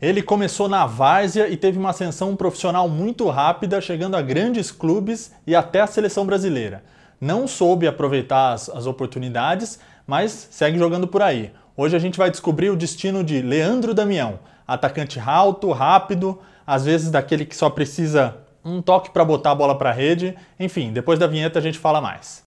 Ele começou na várzea e teve uma ascensão profissional muito rápida, chegando a grandes clubes e até a seleção brasileira. Não soube aproveitar as, as oportunidades, mas segue jogando por aí. Hoje a gente vai descobrir o destino de Leandro Damião, atacante alto, rápido, às vezes daquele que só precisa um toque para botar a bola para a rede. Enfim, depois da vinheta a gente fala mais.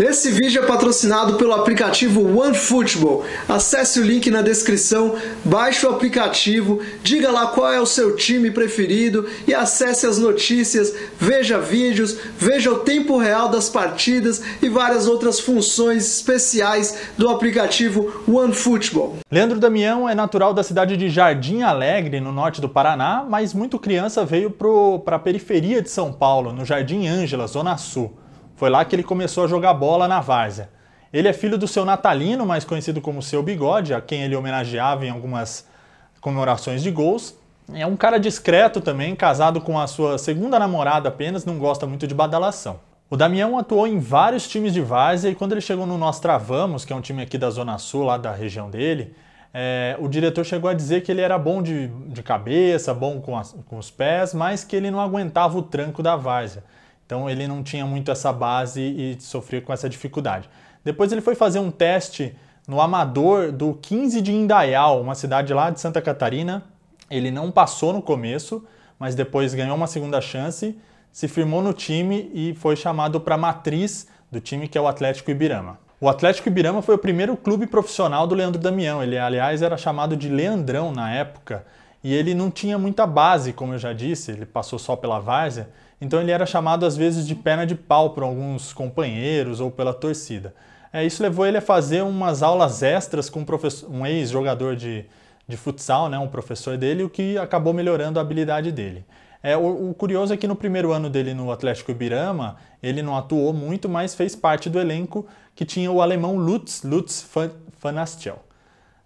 Esse vídeo é patrocinado pelo aplicativo OneFootball. Acesse o link na descrição, baixe o aplicativo, diga lá qual é o seu time preferido e acesse as notícias, veja vídeos, veja o tempo real das partidas e várias outras funções especiais do aplicativo OneFootball. Leandro Damião é natural da cidade de Jardim Alegre, no norte do Paraná, mas muito criança veio para a periferia de São Paulo, no Jardim Ângela, Zona Sul. Foi lá que ele começou a jogar bola na várzea. Ele é filho do seu Natalino, mais conhecido como seu Bigode, a quem ele homenageava em algumas comemorações de gols. É um cara discreto também, casado com a sua segunda namorada apenas, não gosta muito de badalação. O Damião atuou em vários times de várzea e quando ele chegou no Nós Travamos, que é um time aqui da Zona Sul, lá da região dele, é, o diretor chegou a dizer que ele era bom de, de cabeça, bom com, as, com os pés, mas que ele não aguentava o tranco da várzea. Então ele não tinha muito essa base e sofria com essa dificuldade. Depois ele foi fazer um teste no amador do 15 de Indaial, uma cidade lá de Santa Catarina. Ele não passou no começo, mas depois ganhou uma segunda chance, se firmou no time e foi chamado para matriz do time que é o Atlético Ibirama. O Atlético Ibirama foi o primeiro clube profissional do Leandro Damião. Ele, aliás, era chamado de Leandrão na época e ele não tinha muita base, como eu já disse, ele passou só pela várzea, então ele era chamado às vezes de perna de pau por alguns companheiros ou pela torcida. É, isso levou ele a fazer umas aulas extras com um, um ex-jogador de, de futsal, né, um professor dele, o que acabou melhorando a habilidade dele. É, o, o, curioso é que no primeiro ano dele no Atlético Ibirama, ele não atuou muito, mas fez parte do elenco que tinha o alemão Lutz, Lutz Fanastiel. Van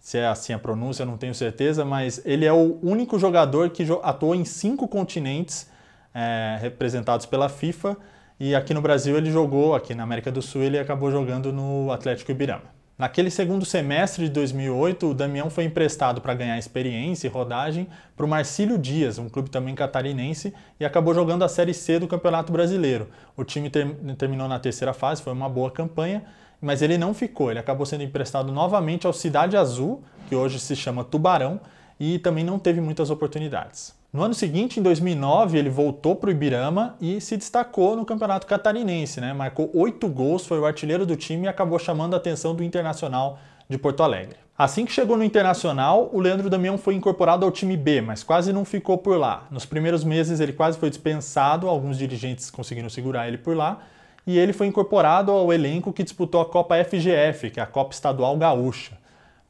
se é assim a pronúncia, não tenho certeza, mas ele é o único jogador que atuou em cinco continentes é, representados pela FIFA. E aqui no Brasil ele jogou, aqui na América do Sul ele acabou jogando no Atlético Ibirama. Naquele segundo semestre de 2008, o Damião foi emprestado para ganhar experiência e rodagem para o Marcílio Dias, um clube também catarinense, e acabou jogando a Série C do Campeonato Brasileiro. O time ter terminou na terceira fase, foi uma boa campanha, mas ele não ficou. Ele acabou sendo emprestado novamente ao Cidade Azul, que hoje se chama Tubarão, e também não teve muitas oportunidades. No ano seguinte, em 2009, ele voltou para o Ibirama e se destacou no Campeonato Catarinense, né? Marcou oito gols, foi o artilheiro do time e acabou chamando a atenção do Internacional de Porto Alegre. Assim que chegou no Internacional, o Leandro Damião foi incorporado ao time B, mas quase não ficou por lá. Nos primeiros meses ele quase foi dispensado, alguns dirigentes conseguiram segurar ele por lá, e ele foi incorporado ao elenco que disputou a Copa FGF, que é a Copa Estadual Gaúcha.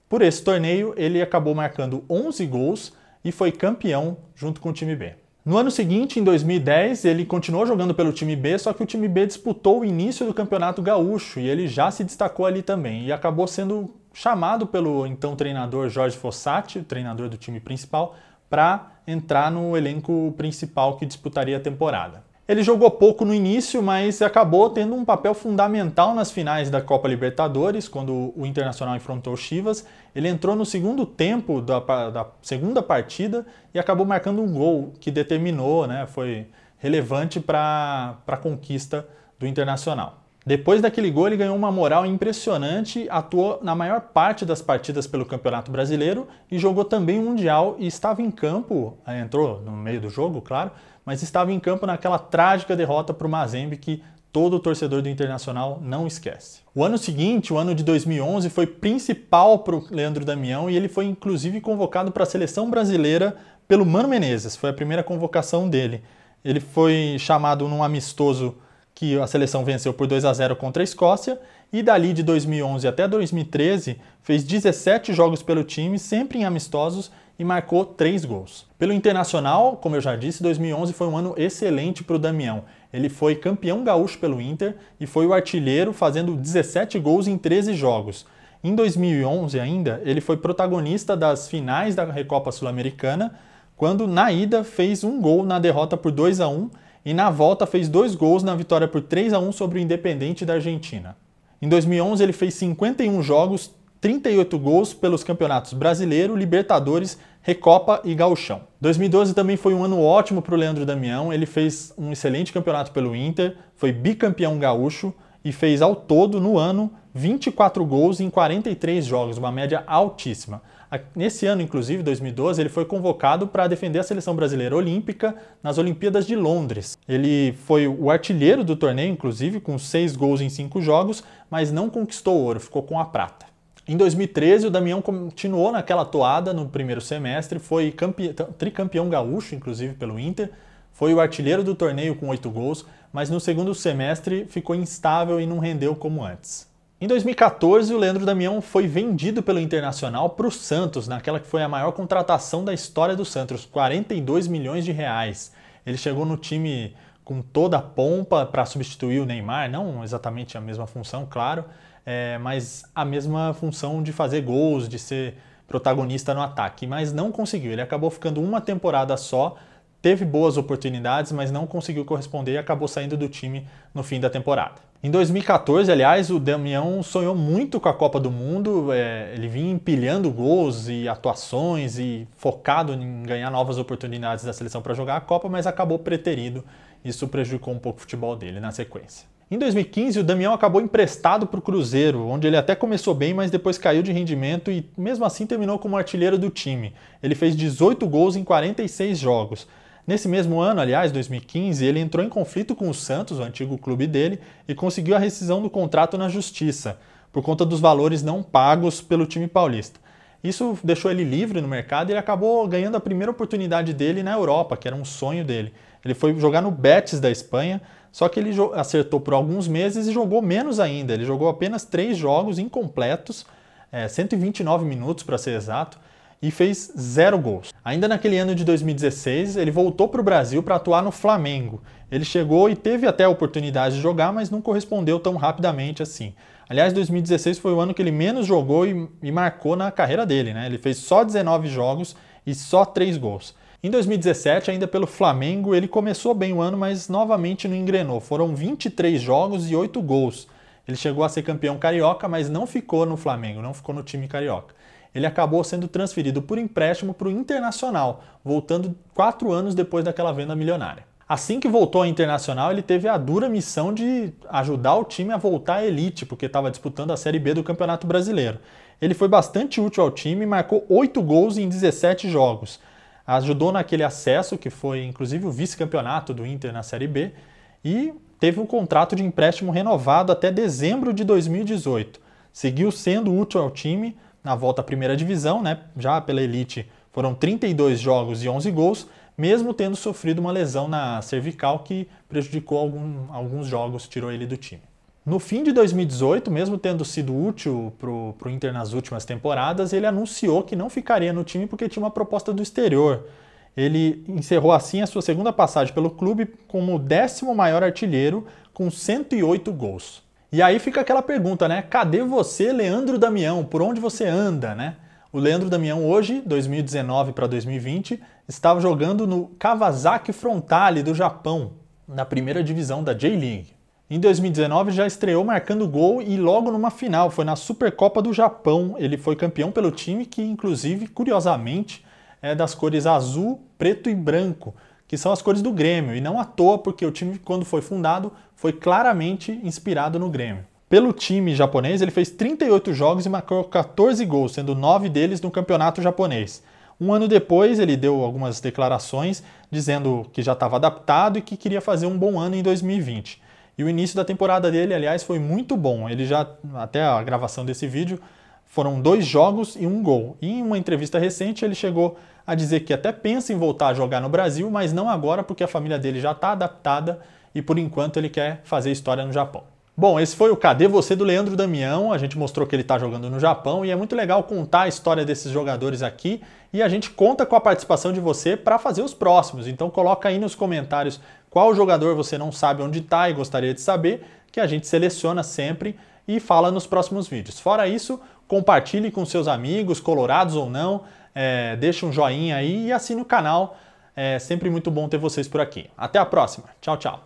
Por esse torneio, ele acabou marcando 11 gols e foi campeão junto com o time B. No ano seguinte, em 2010, ele continuou jogando pelo time B, só que o time B disputou o início do Campeonato Gaúcho e ele já se destacou ali também e acabou sendo chamado pelo então treinador Jorge Fossati, o treinador do time principal, para entrar no elenco principal que disputaria a temporada. Ele jogou pouco no início, mas acabou tendo um papel fundamental nas finais da Copa Libertadores, quando o Internacional enfrentou o Chivas. Ele entrou no segundo tempo da, da segunda partida e acabou marcando um gol que determinou, né, foi relevante para a conquista do Internacional. Depois daquele gol, ele ganhou uma moral impressionante, atuou na maior parte das partidas pelo Campeonato Brasileiro e jogou também o Mundial e estava em campo, eh, entrou no meio do jogo, claro, mas estava em campo naquela trágica derrota para o Mazembe que todo torcedor do Internacional não esquece. O ano seguinte, o ano de 2011, foi principal para o Leandro Damião e ele foi inclusive convocado para a seleção brasileira pelo Mano Menezes, foi a primeira convocação dele. Ele foi chamado num amistoso que a seleção venceu por 2 a 0 contra a Escócia e dali de 2011 até 2013 fez 17 jogos pelo time, sempre em amistosos e marcou três gols. Pelo Internacional, como eu já disse, 2011 foi um ano excelente para o Damião. Ele foi campeão gaúcho pelo Inter e foi o artilheiro fazendo 17 gols em 13 jogos. Em 2011 ainda, ele foi protagonista das finais da Recopa Sul-Americana, quando na ida fez um gol na derrota por 2 a 1 e na volta fez dois gols na vitória por 3 a 1 sobre o Independente da Argentina. Em 2011 ele fez 51 jogos, 38 gols pelos campeonatos brasileiro, Libertadores, Recopa e Gauchão. 2012 também foi um ano ótimo para o Leandro Damião, ele fez um excelente campeonato pelo Inter, foi bicampeão gaúcho e fez ao todo, no ano, 24 gols em 43 jogos, uma média altíssima. Nesse ano, inclusive, 2012, ele foi convocado para defender a seleção brasileira olímpica nas Olimpíadas de Londres. Ele foi o artilheiro do torneio, inclusive, com seis gols em cinco jogos, mas não conquistou ouro, ficou com a prata. Em 2013, o Damião continuou naquela toada no primeiro semestre, foi tricampeão gaúcho, inclusive, pelo Inter, foi o artilheiro do torneio com oito gols, mas no segundo semestre ficou instável e não rendeu como antes. Em 2014, o Leandro Damião foi vendido pelo Internacional para o Santos, naquela que foi a maior contratação da história do Santos, 42 milhões de reais. Ele chegou no time com toda a pompa para substituir o Neymar, não exatamente a mesma função, claro, é, mas a mesma função de fazer gols, de ser protagonista no ataque, mas não conseguiu. Ele acabou ficando uma temporada só, teve boas oportunidades, mas não conseguiu corresponder e acabou saindo do time no fim da temporada. Em 2014, aliás, o Damião sonhou muito com a Copa do Mundo. É, ele vinha empilhando gols e atuações e focado em ganhar novas oportunidades da seleção para jogar a Copa, mas acabou preterido. Isso prejudicou um pouco o futebol dele na sequência. Em 2015, o Damião acabou emprestado para o Cruzeiro, onde ele até começou bem, mas depois caiu de rendimento e, mesmo assim, terminou como artilheiro do time. Ele fez 18 gols em 46 jogos. Nesse mesmo ano, aliás, 2015, ele entrou em conflito com o Santos, o antigo clube dele, e conseguiu a rescisão do contrato na justiça, por conta dos valores não pagos pelo time paulista. Isso deixou ele livre no mercado e ele acabou ganhando a primeira oportunidade dele na Europa, que era um sonho dele. Ele foi jogar no Betis da Espanha, só que ele acertou por alguns meses e jogou menos ainda. Ele jogou apenas três jogos incompletos, é, 129 minutos para ser exato, e fez zero gols. Ainda naquele ano de 2016, ele voltou para o Brasil para atuar no Flamengo. Ele chegou e teve até a oportunidade de jogar, mas não correspondeu tão rapidamente assim. Aliás, 2016 foi o ano que ele menos jogou e, e marcou na carreira dele, né? Ele fez só 19 jogos e só 3 gols. Em 2017, ainda pelo Flamengo, ele começou bem o ano, mas novamente não engrenou. Foram 23 jogos e 8 gols. Ele chegou a ser campeão carioca, mas não ficou no Flamengo, não ficou no time carioca. Ele acabou sendo transferido por empréstimo para o Internacional, voltando quatro anos depois daquela venda milionária. Assim que voltou ao Internacional, ele teve a dura missão de ajudar o time a voltar à elite, porque estava disputando a Série B do Campeonato Brasileiro. Ele foi bastante útil ao time e marcou 8 gols em 17 jogos. Ajudou naquele acesso, que foi inclusive o vice-campeonato do Inter na Série B, e teve um contrato de empréstimo renovado até dezembro de 2018. Seguiu sendo útil ao time na volta à primeira divisão, né? já pela elite foram 32 jogos e 11 gols, mesmo tendo sofrido uma lesão na cervical que prejudicou algum, alguns jogos, tirou ele do time. No fim de 2018, mesmo tendo sido útil para o Inter nas últimas temporadas, ele anunciou que não ficaria no time porque tinha uma proposta do exterior. Ele encerrou assim a sua segunda passagem pelo clube como o décimo maior artilheiro, com 108 gols. E aí fica aquela pergunta, né? Cadê você, Leandro Damião? Por onde você anda, né? O Leandro Damião hoje, 2019 para 2020, estava jogando no Kawasaki Frontale do Japão, na primeira divisão da J-League. Em 2019 já estreou marcando gol e logo numa final, foi na Supercopa do Japão. Ele foi campeão pelo time que, inclusive, curiosamente, é das cores azul, preto e branco, que são as cores do Grêmio, e não à toa, porque o time, quando foi fundado, foi claramente inspirado no Grêmio. Pelo time japonês, ele fez 38 jogos e marcou 14 gols, sendo 9 deles no campeonato japonês. Um ano depois, ele deu algumas declarações dizendo que já estava adaptado e que queria fazer um bom ano em 2020. E o início da temporada dele, aliás, foi muito bom. Ele já, até a gravação desse vídeo, foram dois jogos e um gol. E em uma entrevista recente, ele chegou a dizer que até pensa em voltar a jogar no Brasil, mas não agora porque a família dele já está adaptada e por enquanto ele quer fazer história no Japão. Bom, esse foi o Cadê Você do Leandro Damião. A gente mostrou que ele está jogando no Japão e é muito legal contar a história desses jogadores aqui. E a gente conta com a participação de você para fazer os próximos. Então coloca aí nos comentários qual jogador você não sabe onde está e gostaria de saber, que a gente seleciona sempre e fala nos próximos vídeos. Fora isso, compartilhe com seus amigos, colorados ou não, é, deixa um joinha aí e assine o canal. É sempre muito bom ter vocês por aqui. Até a próxima. Tchau, tchau.